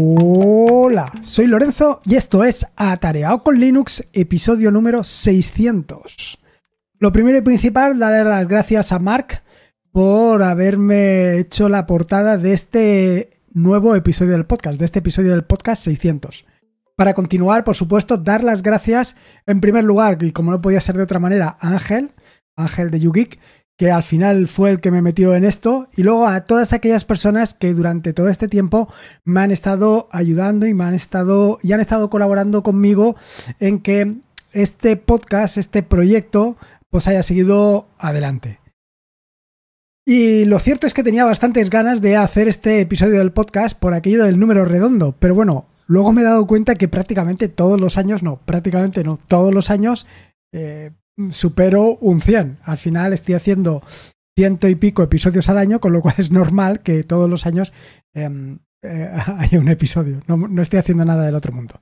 Hola, soy Lorenzo y esto es Atareado con Linux, episodio número 600. Lo primero y principal, darle las gracias a Mark por haberme hecho la portada de este nuevo episodio del podcast, de este episodio del podcast 600. Para continuar, por supuesto, dar las gracias en primer lugar, y como no podía ser de otra manera, a Ángel, Ángel de YouGeek, que al final fue el que me metió en esto, y luego a todas aquellas personas que durante todo este tiempo me han estado ayudando y me han estado y han estado colaborando conmigo en que este podcast, este proyecto, pues haya seguido adelante. Y lo cierto es que tenía bastantes ganas de hacer este episodio del podcast por aquello del número redondo, pero bueno, luego me he dado cuenta que prácticamente todos los años, no, prácticamente no, todos los años eh, supero un 100. Al final estoy haciendo ciento y pico episodios al año, con lo cual es normal que todos los años em, eh, haya un episodio. No, estoy haciendo nada del otro mundo.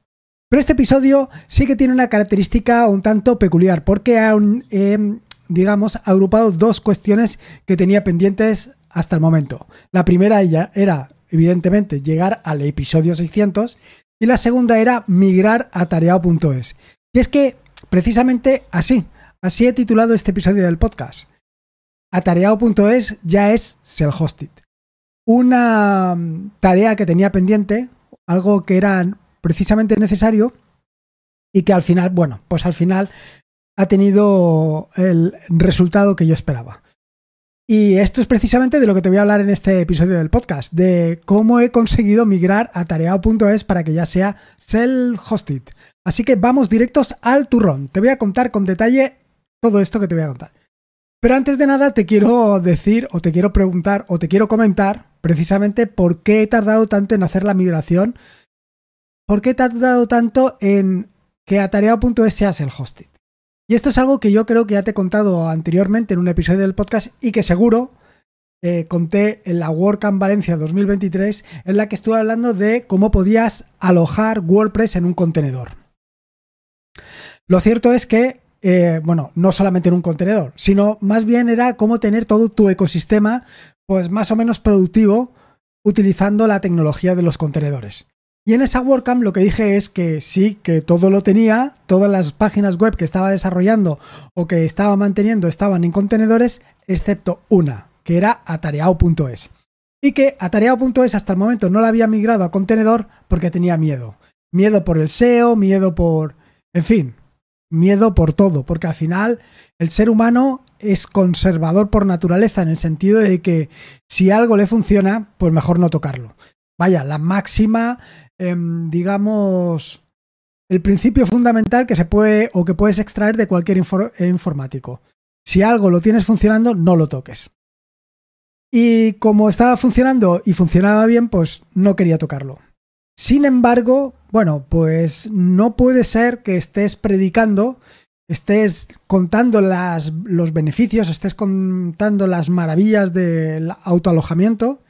Pero este episodio sí que tiene una característica un tanto peculiar, porque em, digamos, ha agrupado dos cuestiones que tenía pendientes hasta el momento. La primera era, evidentemente, llegar al episodio 600 y la segunda era migrar a tareao.es. Y es que, precisamente así, Así he titulado este episodio del podcast. Atareado.es ya es self-hosted. Una mm, tarea que tenía pendiente, algo que era precisamente necesario y que al final, bueno, pues al final ha tenido el resultado que yo esperaba. Y esto es precisamente de lo que te voy a hablar en este episodio del podcast, de cómo he conseguido migrar a tareao.es para que ya sea self-hosted. Así que vamos directos al turrón. Te voy a contar con detalle todo esto que te voy a contar. Pero antes de nada te quiero decir o te quiero preguntar o te quiero comentar precisamente por qué he tardado tanto en hacer la migración, por qué he tardado tanto en que atareado.es seas el hosted. Y esto es algo que yo creo que ya te he contado anteriormente en un episodio del podcast y que seguro eh, conté en la WordCamp Valencia 2023 en la que estuve hablando de cómo podías alojar WordPress en un contenedor. Lo cierto es que eh, bueno, no solamente en un contenedor, sino más bien era cómo tener todo tu ecosistema, pues más o menos productivo, utilizando la tecnología de los contenedores. Y en esa WordCamp lo que dije es que sí, que todo lo tenía, todas las páginas web que estaba desarrollando o que estaba manteniendo estaban en contenedores, excepto una, que era atareado.es. Y que atareado.es hasta el momento no la había migrado a contenedor porque tenía miedo. Miedo por el SEO, miedo por... En fin, miedo por todo, porque al final el ser humano es conservador por naturaleza, en el sentido de que si algo le funciona, pues mejor no tocarlo. Vaya, la máxima, em, digamos, el principio fundamental que se puede o que puedes extraer de cualquier eh, informático. Si algo lo tienes funcionando, no lo toques. Y como estaba funcionando y funcionaba bien, pues no quería tocarlo. Sin embargo, bueno, pues no puede ser que estés predicando, estés contando los beneficios, estés contando las maravillas del autoalojamiento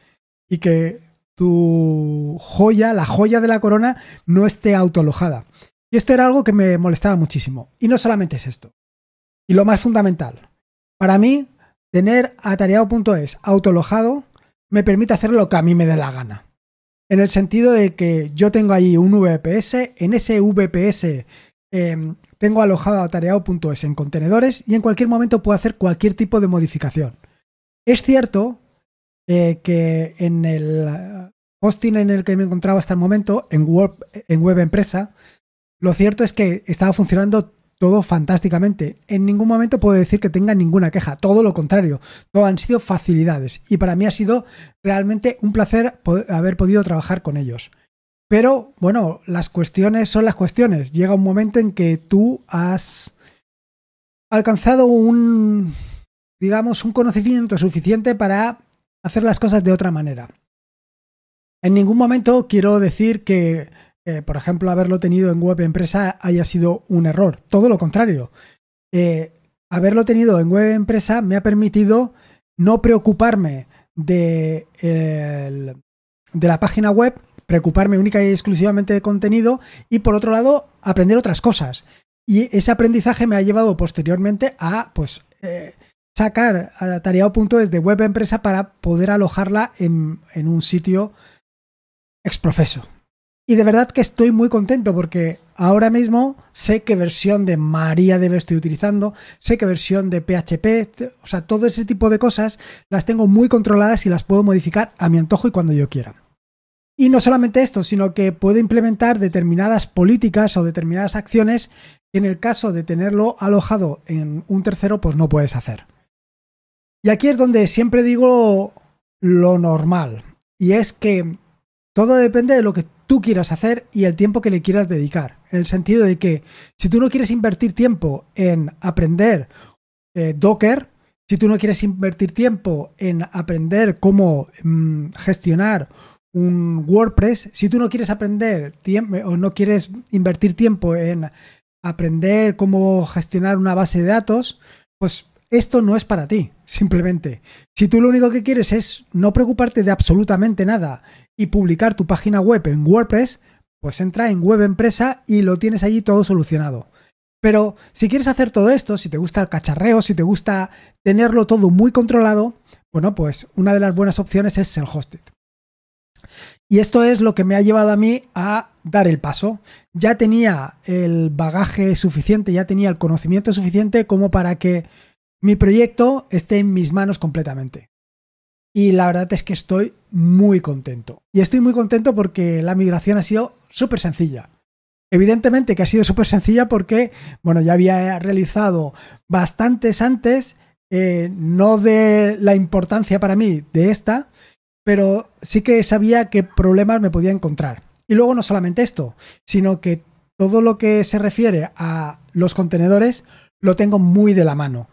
y que tu joya, la joya de la corona, no esté autoalojada. Y esto era algo que me molestaba muchísimo. Y no solamente es esto. Y lo más fundamental, para mí, tener atareado.es autoalojado me permite hacer lo que a mí me dé la gana en el sentido de que yo tengo ahí un VPS, en ese VPS em, tengo alojado atareado.es en contenedores y en cualquier momento puedo hacer cualquier tipo de modificación. Es cierto eh, que en el hosting en el que me encontraba hasta el momento, en web, en web empresa, lo cierto es que estaba funcionando todo fantásticamente. En ningún momento puedo decir que tenga ninguna queja, todo lo contrario, todo han sido facilidades y para mí ha sido realmente un placer haber podido trabajar con ellos. Pero bueno, las cuestiones son las cuestiones. Llega un momento en que tú has alcanzado un, digamos, un conocimiento suficiente para hacer las cosas de otra manera. En ningún momento quiero decir que eh, por ejemplo, haberlo tenido en web empresa haya sido un error. Todo lo contrario. Eh, haberlo tenido en web empresa me ha permitido no preocuparme de, la página web, preocuparme única y exclusivamente de contenido y por otro lado aprender otras cosas. Y ese aprendizaje me ha llevado posteriormente a pues eh, sacar a Tareado.es de web empresa para poder alojarla en, en un sitio exprofeso. Y de verdad que estoy muy contento porque ahora mismo sé qué versión de MariaDB estoy utilizando, sé qué versión de PHP, o sea, todo ese tipo de cosas las tengo muy controladas y las puedo modificar a mi antojo y cuando yo quiera. Y no solamente esto, sino que puedo implementar determinadas políticas o determinadas acciones que en el caso de tenerlo alojado en un tercero, pues no puedes hacer. Y aquí es donde siempre digo lo normal, y es que todo depende de lo que tú quieras hacer y el tiempo que le quieras dedicar. En el sentido de que si tú no quieres invertir tiempo en aprender eh, Docker, si tú no quieres invertir tiempo en aprender cómo mm, gestionar un WordPress, si tú no quieres aprender o no quieres invertir tiempo en aprender cómo gestionar una base de datos, pues esto no es para ti, simplemente. Si tú lo único que quieres es no preocuparte de absolutamente nada y publicar tu página web en WordPress, pues entra en Web Empresa y lo tienes allí todo solucionado. Pero si quieres hacer todo esto, si te gusta el cacharreo, si te gusta tenerlo todo muy controlado, bueno, pues una de las buenas opciones es el hosted. Y esto es lo que me ha llevado a mí a dar el paso. Ya tenía el bagaje suficiente, ya tenía el conocimiento suficiente como para que mi proyecto esté en mis manos completamente. Y la verdad es que estoy muy contento. Y estoy muy contento porque la migración ha sido súper sencilla. Evidentemente que ha sido súper sencilla porque, bueno, ya había realizado bastantes antes, eh, no de la importancia para mí de esta, pero sí que sabía qué problemas me podía encontrar. Y luego no solamente esto, sino que todo lo que se refiere a los contenedores lo tengo muy de la mano.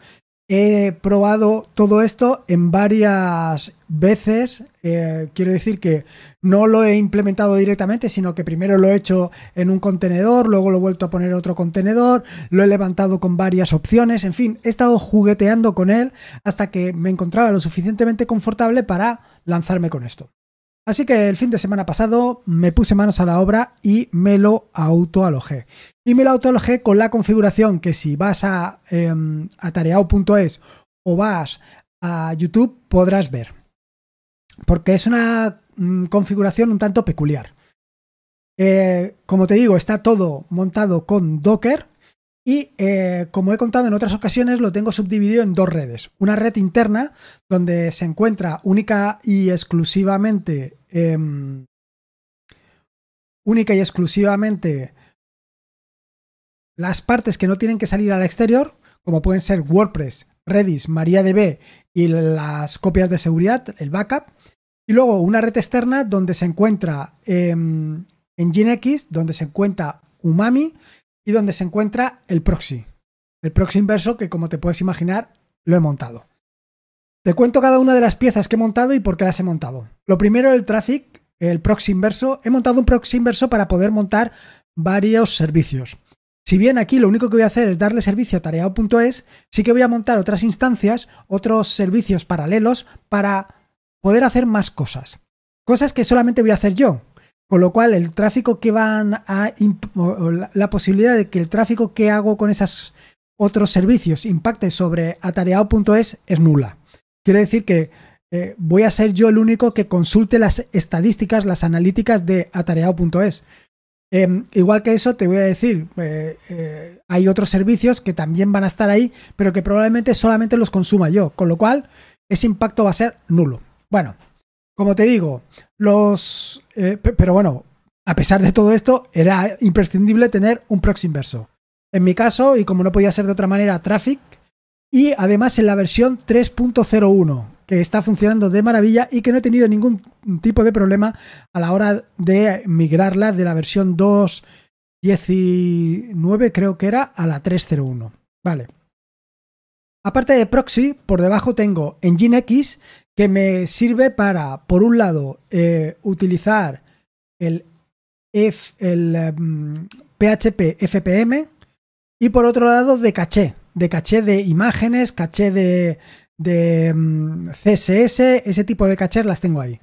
He probado todo esto en varias veces. Eh, quiero decir que no lo he implementado directamente, sino que primero lo he hecho en un contenedor, luego lo he vuelto a poner en otro contenedor, lo he levantado con varias opciones, en fin, he estado jugueteando con él hasta que me encontraba lo suficientemente confortable para lanzarme con esto. Así que el fin de semana pasado me puse manos a la obra y me lo autoalojé. Y me lo autoalojé con la configuración que si vas a eh, o vas a YouTube podrás ver. Porque es una mm, configuración un tanto peculiar. Eh, como te digo, está todo montado con Docker, y eh, como he contado en otras ocasiones, lo tengo subdividido en dos redes. Una red interna, donde se encuentra única y exclusivamente. Em, única y exclusivamente las partes que no tienen que salir al exterior, como pueden ser WordPress, Redis, MariaDB y las copias de seguridad, el backup. Y luego una red externa donde se encuentra eh, donde se encuentra Umami, y donde se encuentra el proxy. El proxy inverso que como te puedes imaginar lo he montado. Te cuento cada una de las piezas que he montado y por qué las he montado. Lo primero, el traffic, el proxy inverso. He montado un proxy inverso para poder montar varios servicios. Si bien aquí lo único que voy a hacer es darle servicio a tareao.es, sí que voy a montar otras instancias, otros servicios paralelos para poder hacer más cosas. Cosas que solamente voy a hacer yo, con lo cual, el tráfico que van a. La posibilidad de que el tráfico que hago con esos otros servicios impacte sobre atareado.es es nula. Quiere decir que eh, voy a ser yo el único que consulte las estadísticas, las analíticas de atareado.es. Em, igual que eso, te voy a decir, eh, eh, hay otros servicios que también van a estar ahí, pero que probablemente solamente los consuma yo, con lo cual ese impacto va a ser nulo. Bueno, como te digo, los. Eh, pero bueno, a pesar de todo esto, era imprescindible tener un proxy inverso. En mi caso, y como no podía ser de otra manera, Traffic. Y además en la versión 3.01, que está funcionando de maravilla y que no he tenido ningún tipo de problema a la hora de migrarla de la versión 2.19, creo que era, a la 3.01. Vale. Aparte de proxy, por debajo tengo X que me sirve para, por un lado, eh, utilizar el, el mm, PHP FPM y por otro lado de caché, de caché de imágenes, caché de, de mm, CSS, ese tipo de caché las tengo ahí.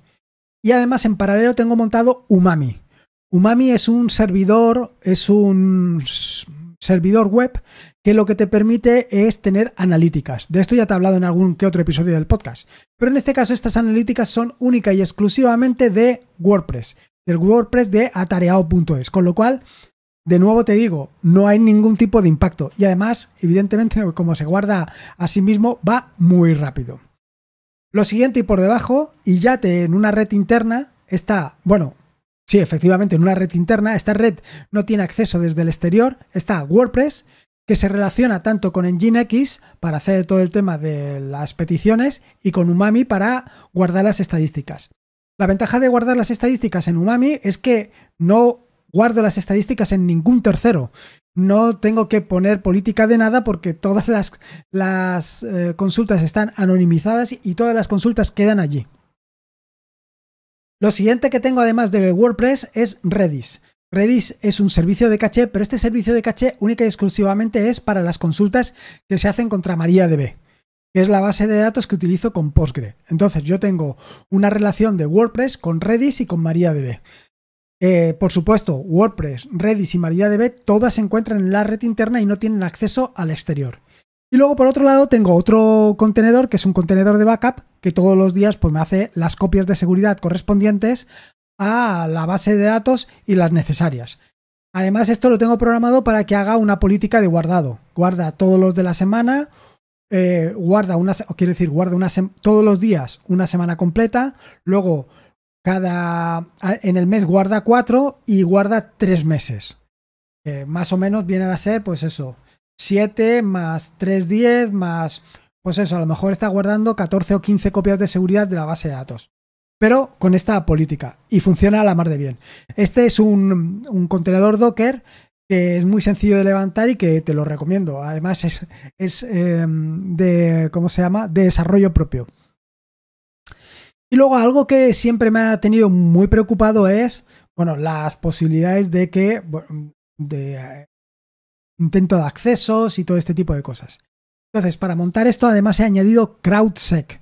Y además en paralelo tengo montado Umami. Umami es un servidor, es un servidor web que lo que te permite es tener analíticas. De esto ya te he hablado en algún que otro episodio del podcast. Pero en este caso estas analíticas son única y exclusivamente de WordPress, del WordPress de atareado.es. Con lo cual, de nuevo te digo, no hay ningún tipo de impacto. Y además, evidentemente, como se guarda a sí mismo, va muy rápido. Lo siguiente y por debajo, y ya te, en una red interna, está, bueno, Sí, efectivamente, en una red interna. Esta red no tiene acceso desde el exterior. Está WordPress, que se relaciona tanto con X para hacer todo el tema de las peticiones y con Umami para guardar las estadísticas. La ventaja de guardar las estadísticas en Umami es que no guardo las estadísticas en ningún tercero. No tengo que poner política de nada porque todas las, eh, consultas están anonimizadas y todas las consultas quedan allí. Lo siguiente que tengo además de WordPress es Redis. Redis es un servicio de caché, pero este servicio de caché única y exclusivamente es para las consultas que se hacen contra MariaDB, que es la base de datos que utilizo con Postgre. Entonces yo tengo una relación de WordPress con Redis y con MariaDB. Eh, por supuesto, WordPress, Redis y MariaDB todas se encuentran en la red interna y no tienen acceso al exterior. Y luego por otro lado tengo otro contenedor que es un contenedor de backup que todos los días pues, me hace las copias de seguridad correspondientes a la base de datos y las necesarias. Además esto lo tengo programado para que haga una política de guardado. Guarda todos los de la semana, eh, guarda una, quiero decir, guarda todos los días una semana completa, luego cada en el mes guarda cuatro y guarda tres meses. Eh, más o menos vienen a ser, pues eso, 7 más 3, 10 más, pues eso, a lo mejor está guardando 14 o 15 copias de seguridad de la base de datos. Pero con esta política y funciona a la mar de bien. Este es un, un contenedor Docker que es muy sencillo de levantar y que te lo recomiendo. Además es, em, de, ¿cómo se llama?, de desarrollo propio. Y luego algo que siempre me ha tenido muy preocupado es, bueno, las posibilidades de que, intento de accesos y todo este tipo de cosas. Entonces, para montar esto además he añadido CrowdSec,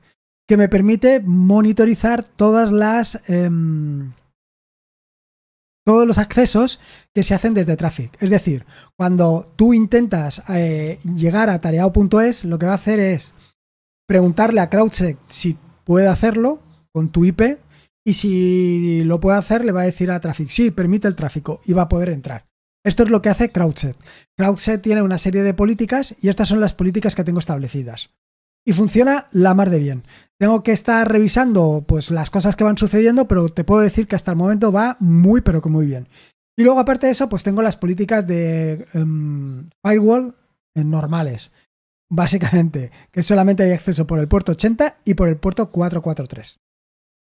que me permite monitorizar todas las... Em, todos los accesos que se hacen desde Traffic. Es decir, cuando tú intentas eh, llegar a tareao.es, lo que va a hacer es preguntarle a CrowdSec si puede hacerlo con tu IP y si lo puede hacer le va a decir a Traffic, sí, permite el tráfico y va a poder entrar. Esto es lo que hace CrowdSet. CrowdSet tiene una serie de políticas y estas son las políticas que tengo establecidas. Y funciona la mar de bien. Tengo que estar revisando pues, las cosas que van sucediendo, pero te puedo decir que hasta el momento va muy, pero que muy bien. Y luego, aparte de eso, pues tengo las políticas de em, firewall normales, básicamente, que solamente hay acceso por el puerto 80 y por el puerto 443.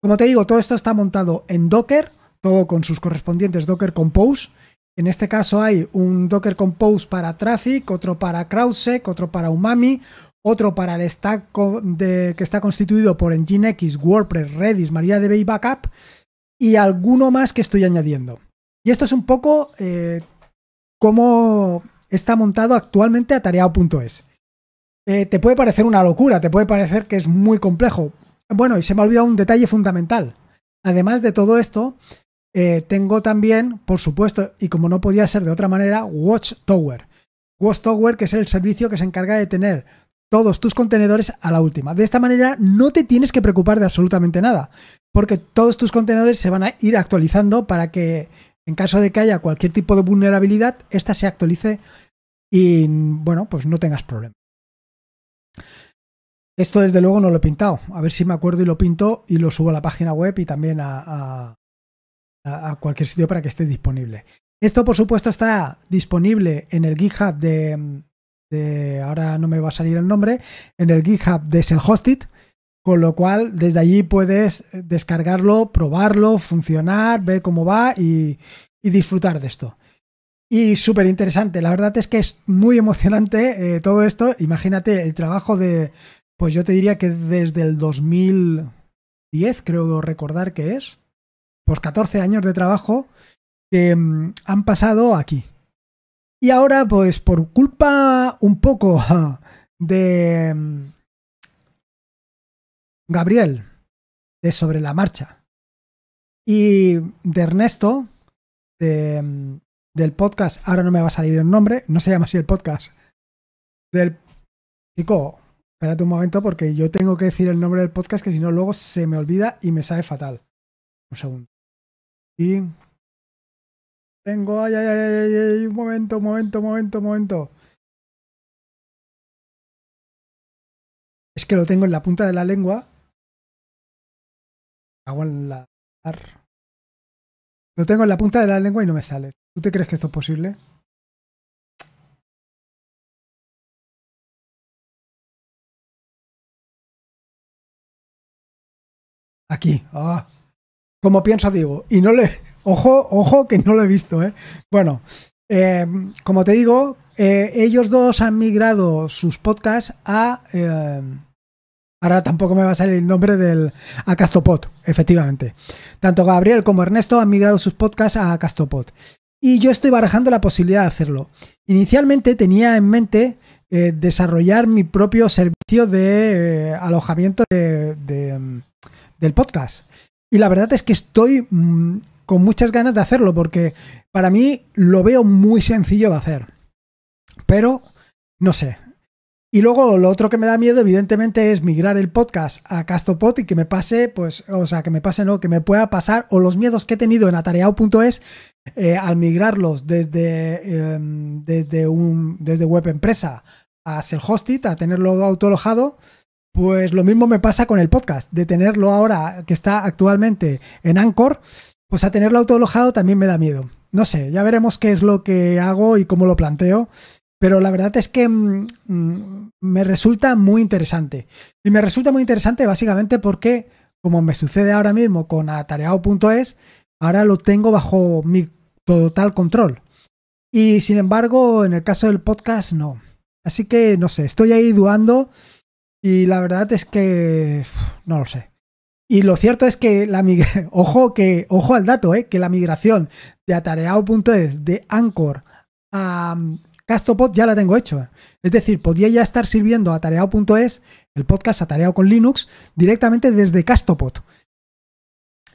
Como te digo, todo esto está montado en Docker, todo con sus correspondientes Docker Compose en este caso hay un Docker Compose para Traffic, otro para CrowdSec, otro para Umami, otro para el stack que está constituido por Nginx, WordPress, Redis, MariaDB y Backup, y alguno más que estoy añadiendo. Y esto es un poco eh, cómo está montado actualmente atareado.es. Eh, te puede parecer una locura, te puede parecer que es muy complejo. Bueno, y se me ha olvidado un detalle fundamental. Además de todo esto, eh, tengo también, por supuesto, y como no podía ser de otra manera, Watchtower. Watchtower, que es el servicio que se encarga de tener todos tus contenedores a la última. De esta manera no te tienes que preocupar de absolutamente nada, porque todos tus contenedores se van a ir actualizando para que en caso de que haya cualquier tipo de vulnerabilidad, esta se actualice y bueno, pues no tengas problema. Esto desde luego no lo he pintado. A ver si me acuerdo y lo pinto y lo subo a la página web y también a, a cualquier sitio para que esté disponible. Esto, por supuesto, está disponible en el GitHub de, ahora no me va a salir el nombre, en el GitHub de selhostit con lo cual desde allí puedes descargarlo, probarlo, funcionar, ver cómo va y, disfrutar de esto. Y súper interesante, la verdad es que es muy emocionante eh, todo esto. Imagínate el trabajo de, pues yo te diría que desde el 2010, creo recordar que es, pues 14 años de trabajo que mm, han pasado aquí. Y ahora, pues por culpa un poco de mm, Gabriel, de Sobre la Marcha, y de Ernesto, mm, del podcast, ahora no me va a salir el nombre, no se llama así el podcast, del... Chico, espérate un momento porque yo tengo que decir el nombre del podcast que si no luego se me olvida y me sale fatal. Un segundo. Y tengo, ay, ay, ay, ay, ay un momento, ¡Un momento, momento, momento. Es que lo tengo en la punta de la lengua. Hago en la. Lo tengo en la punta de la lengua y no me sale. ¿Tú te crees que esto es posible? Aquí. oh como pienso digo, Y no le. Ojo, ojo, que no lo he visto, ¿eh? Bueno, eh, como te digo, eh, ellos dos han migrado sus podcasts a. Eh, ahora tampoco me va a salir el nombre del a Castopod, efectivamente. Tanto Gabriel como Ernesto han migrado sus podcasts a Castopod. Y yo estoy barajando la posibilidad de hacerlo. Inicialmente tenía en mente desarrollar mi propio servicio de alojamiento mm, del podcast. Y la verdad es que estoy mm, con muchas ganas de hacerlo porque para mí lo veo muy sencillo de hacer. Pero, no sé. Y luego lo otro que me da miedo, evidentemente, es migrar el podcast a Castopod y que me pase, pues, o sea, que me pase, no, que me pueda pasar, o los miedos que he tenido en atareado.es eh, al migrarlos desde, eh, desde, un, desde web empresa a ser a tenerlo autolojado. Pues lo mismo me pasa con el podcast, de tenerlo ahora que está actualmente en Anchor, pues a tenerlo autolojado también me da miedo. No sé, ya veremos qué es lo que hago y cómo lo planteo, pero la verdad es que mm, mm, me resulta muy interesante. Y me resulta muy interesante básicamente porque, como me sucede ahora mismo con atareado.es, ahora lo tengo bajo mi total control. Y sin embargo, en el caso del podcast, no. Así que, no sé, estoy ahí dudando y la verdad es que no lo sé. Y lo cierto es que la ojo que ojo al dato, eh, que la migración de atareado.es de Anchor a mm, Castopod ya la tengo hecho. Eh. Es decir, podía ya estar sirviendo atareado.es, el podcast atareado con Linux, directamente desde Castopod.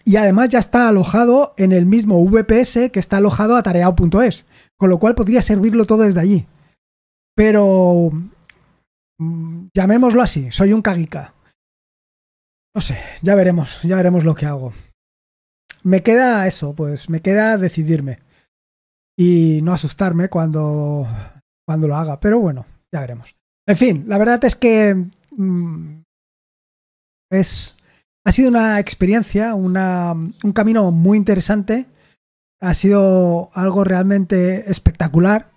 Y además ya está alojado en el mismo VPS que está alojado atareado.es, con lo cual podría servirlo todo desde allí. Pero Mm, llamémoslo así, soy un caguica. No sé, ya veremos, ya veremos lo que hago. Me queda eso, pues me queda decidirme y no asustarme cuando, cuando lo haga, pero bueno, ya veremos. En fin, la verdad es que mm, es, ha sido una experiencia, una, un camino muy interesante, ha sido algo realmente espectacular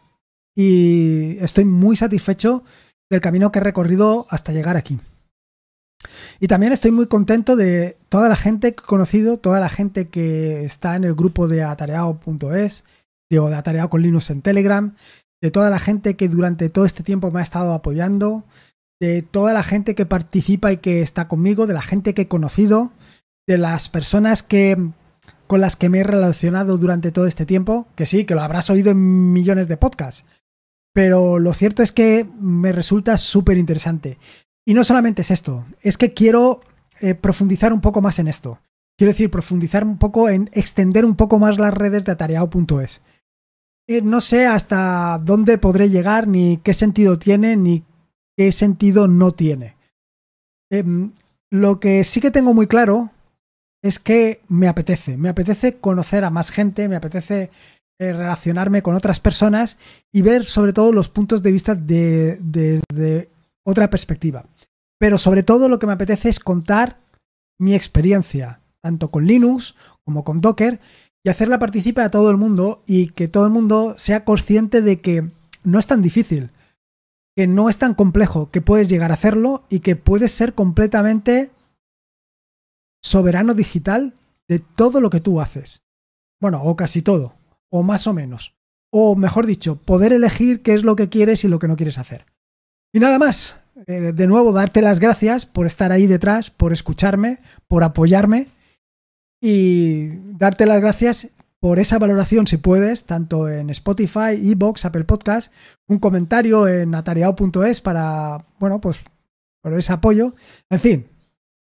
y estoy muy satisfecho del camino que he recorrido hasta llegar aquí. Y también estoy muy contento de toda la gente que he conocido, toda la gente que está en el grupo de atareado.es, digo, de atareado con Linux en Telegram, de toda la gente que durante todo este tiempo me ha estado apoyando, de toda la gente que participa y que está conmigo, de la gente que he conocido, de las personas que con las que me he relacionado durante todo este tiempo, que sí, que lo habrás oído en millones de podcasts, pero lo cierto es que me resulta súper interesante. Y no solamente es esto, es que quiero eh, profundizar un poco más en esto. Quiero decir, profundizar un poco en extender un poco más las redes de atareado.es. Eh, no sé hasta dónde podré llegar, ni qué sentido tiene, ni qué sentido no tiene. Em, lo que sí que tengo muy claro es que me apetece. Me apetece conocer a más gente, me apetece relacionarme con otras personas y ver sobre todo los puntos de vista desde de, otra perspectiva. Pero sobre todo lo que me apetece es contar mi experiencia, tanto con Linux como con Docker, y hacerla participar a todo el mundo y que todo el mundo sea consciente de que no es tan difícil, que no es tan complejo, que puedes llegar a hacerlo y que puedes ser completamente soberano digital de todo lo que tú haces. Bueno, o casi todo o más o menos. O mejor dicho, poder elegir qué es lo que quieres y lo que no quieres hacer. Y nada más. Eh, de nuevo, darte las gracias por estar ahí detrás, por escucharme, por apoyarme y darte las gracias por esa valoración si puedes, tanto en Spotify, iBox, Apple Podcast, un comentario en atareado.es para, bueno, pues por ese apoyo. En fin,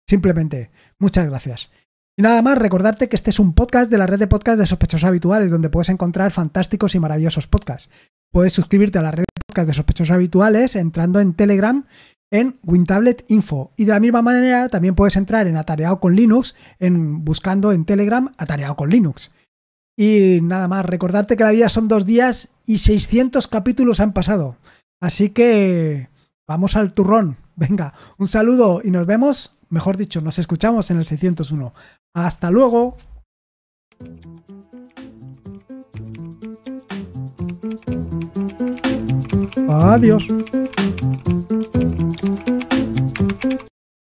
simplemente, muchas gracias. Y nada más, recordarte que este es un podcast de la red de podcasts de sospechosos habituales, donde puedes encontrar fantásticos y maravillosos podcasts. Puedes suscribirte a la red de podcasts de sospechosos habituales entrando en Telegram en Wintablet Info. Y de la misma manera también puedes entrar en Atareado con Linux en, buscando en Telegram Atareado con Linux. Y nada más, recordarte que la vida son dos días y 600 capítulos han pasado. Así que vamos al turrón. Venga, un saludo y nos vemos mejor dicho, nos escuchamos en el 601. Hasta luego. Adiós.